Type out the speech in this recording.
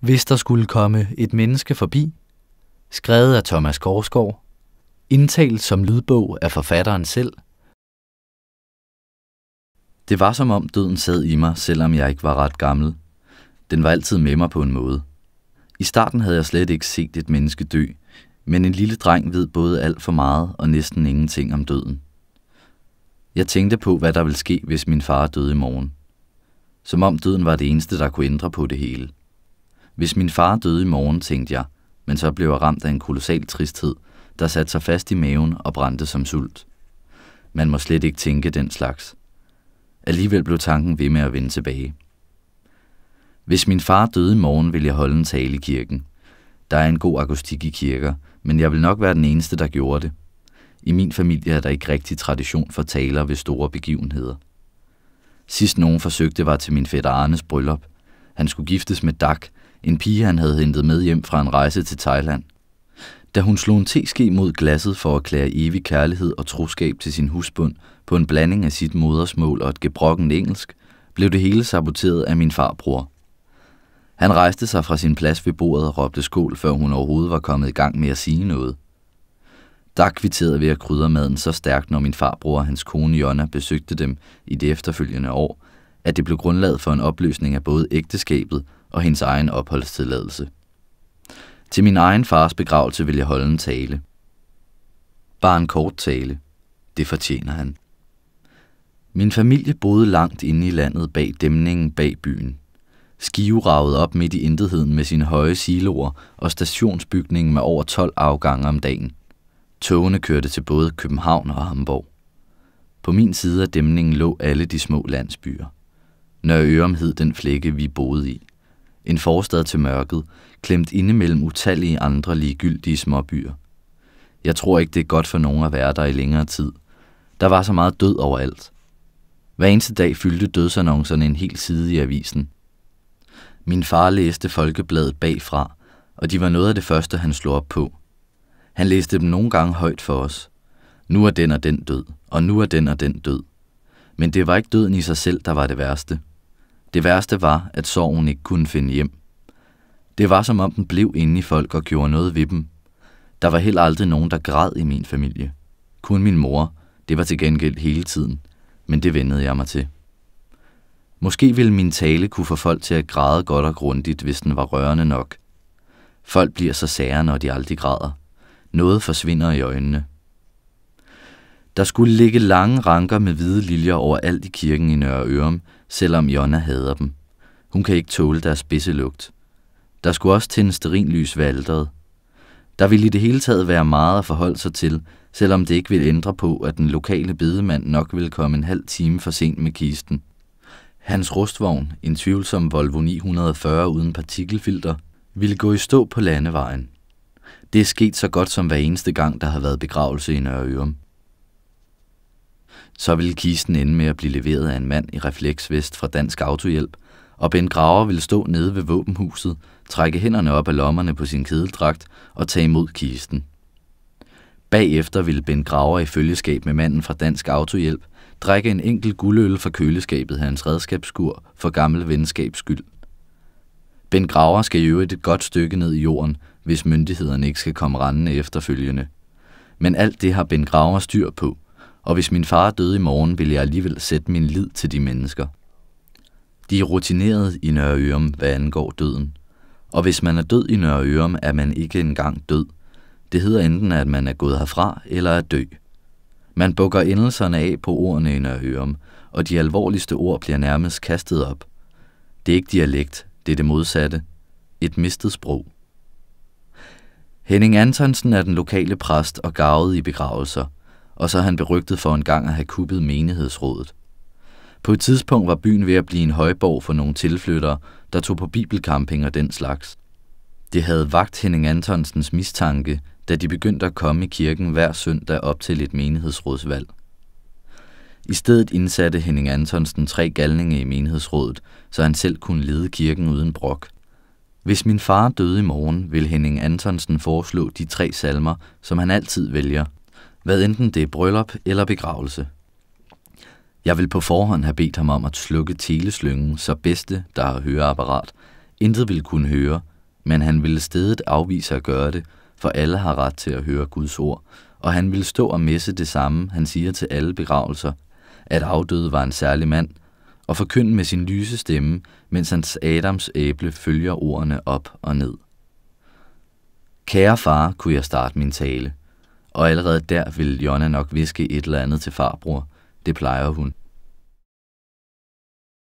Hvis der skulle komme et menneske forbi, skrevet af Thomas Korsgaard, indtalt som lydbog af forfatteren selv. Det var som om døden sad i mig, selvom jeg ikke var ret gammel. Den var altid med mig på en måde. I starten havde jeg slet ikke set et menneske dø, men en lille dreng ved både alt for meget og næsten ingenting om døden. Jeg tænkte på, hvad der ville ske, hvis min far døde i morgen. Som om døden var det eneste, der kunne ændre på det hele – hvis min far døde i morgen, tænkte jeg, men så blev jeg ramt af en kolossal tristhed, der satte sig fast i maven og brændte som sult. Man må slet ikke tænke den slags. Alligevel blev tanken ved med at vende tilbage. Hvis min far døde i morgen, ville jeg holde en tale i kirken. Der er en god akustik i kirker, men jeg vil nok være den eneste, der gjorde det. I min familie er der ikke rigtig tradition for taler ved store begivenheder. Sidst nogen forsøgte var til min fætter Arnes bryllup. Han skulle giftes med Dak, en pige han havde hentet med hjem fra en rejse til Thailand. Da hun slog en teske mod glasset for at klære evig kærlighed og troskab til sin husbund på en blanding af sit modersmål og et gebrokken engelsk, blev det hele saboteret af min farbror. Han rejste sig fra sin plads ved bordet og råbte skål, før hun overhovedet var kommet i gang med at sige noget. Der kvitterede vi at krydre maden så stærkt, når min farbror og hans kone Jonna besøgte dem i det efterfølgende år, at det blev grundlaget for en opløsning af både ægteskabet og hendes egen opholdstilladelse. Til min egen fars begravelse vil jeg holde en tale. Bare en kort tale. Det fortjener han. Min familie boede langt inde i landet bag dæmningen bag byen. Skive ragede op midt i intetheden med sine høje siloer og stationsbygningen med over 12 afgange om dagen. Togene kørte til både København og Hamburg. På min side af dæmningen lå alle de små landsbyer. Nørre Ørum hed den flække, vi boede i en forstad til mørket, klemt inde mellem utallige andre ligegyldige småbyer. Jeg tror ikke, det er godt for nogen at være der i længere tid. Der var så meget død overalt. Hver eneste dag fyldte dødsannoncerne en hel side i avisen. Min far læste Folkebladet bagfra, og de var noget af det første, han slog op på. Han læste dem nogle gange højt for os. Nu er den og den død, og nu er den og den død. Men det var ikke døden i sig selv, der var det værste – det værste var, at sorgen ikke kunne finde hjem. Det var som om den blev inde i folk og gjorde noget ved dem. Der var heller aldrig nogen, der græd i min familie. Kun min mor, det var til gengæld hele tiden, men det vendede jeg mig til. Måske ville min tale kunne få folk til at græde godt og grundigt, hvis den var rørende nok. Folk bliver så sære, når de aldrig græder. Noget forsvinder i øjnene. Der skulle ligge lange ranker med hvide liljer over alt i kirken i Nørre Ørum, selvom Jonna hader dem. Hun kan ikke tåle deres spidselugt. Der skulle også tændes sterinlys ved alderet. Der ville i det hele taget være meget at forholde sig til, selvom det ikke ville ændre på, at den lokale bedemand nok ville komme en halv time for sent med kisten. Hans rustvogn, en tvivlsom Volvo 940 uden partikelfilter, ville gå i stå på landevejen. Det er sket så godt som hver eneste gang, der har været begravelse i Ørum så ville kisten ende med at blive leveret af en mand i refleksvest fra Dansk Autohjælp, og Ben Graver ville stå nede ved våbenhuset, trække hænderne op af lommerne på sin kedeldragt og tage imod kisten. Bagefter ville Ben Graver i følgeskab med manden fra Dansk Autohjælp drikke en enkelt guldøl fra køleskabet af hans redskabsskur for gammel venskabs skyld. Ben Graver skal i øvrigt et godt stykke ned i jorden, hvis myndighederne ikke skal komme rendende efterfølgende. Men alt det har Ben Graver styr på – og hvis min far døde i morgen, ville jeg alligevel sætte min lid til de mennesker. De er rutineret i Nørre Ørum, hvad angår døden. Og hvis man er død i Nørre Ørum, er man ikke engang død. Det hedder enten, at man er gået herfra eller er død. Man bukker endelserne af på ordene i Nørre Ørum, og de alvorligste ord bliver nærmest kastet op. Det er ikke dialekt, det er det modsatte. Et mistet sprog. Henning Antonsen er den lokale præst og gavet i begravelser – og så er han berygtet for en gang at have kuppet menighedsrådet. På et tidspunkt var byen ved at blive en højborg for nogle tilflyttere, der tog på bibelcamping og den slags. Det havde vagt Henning Antonsens mistanke, da de begyndte at komme i kirken hver søndag op til et menighedsrådsvalg. I stedet indsatte Henning Antonsen tre galninge i menighedsrådet, så han selv kunne lede kirken uden brok. Hvis min far døde i morgen, vil Henning Antonsen foreslå de tre salmer, som han altid vælger – hvad enten det er bryllup eller begravelse. Jeg vil på forhånd have bedt ham om at slukke teleslyngen, så bedste, der har høreapparat, intet ville kunne høre, men han ville stedet afvise at gøre det, for alle har ret til at høre Guds ord, og han ville stå og messe det samme, han siger til alle begravelser, at afdøde var en særlig mand, og forkynde med sin lyse stemme, mens hans Adams æble følger ordene op og ned. Kære far, kunne jeg starte min tale og allerede der ville Jonna nok viske et eller andet til farbror. Det plejer hun.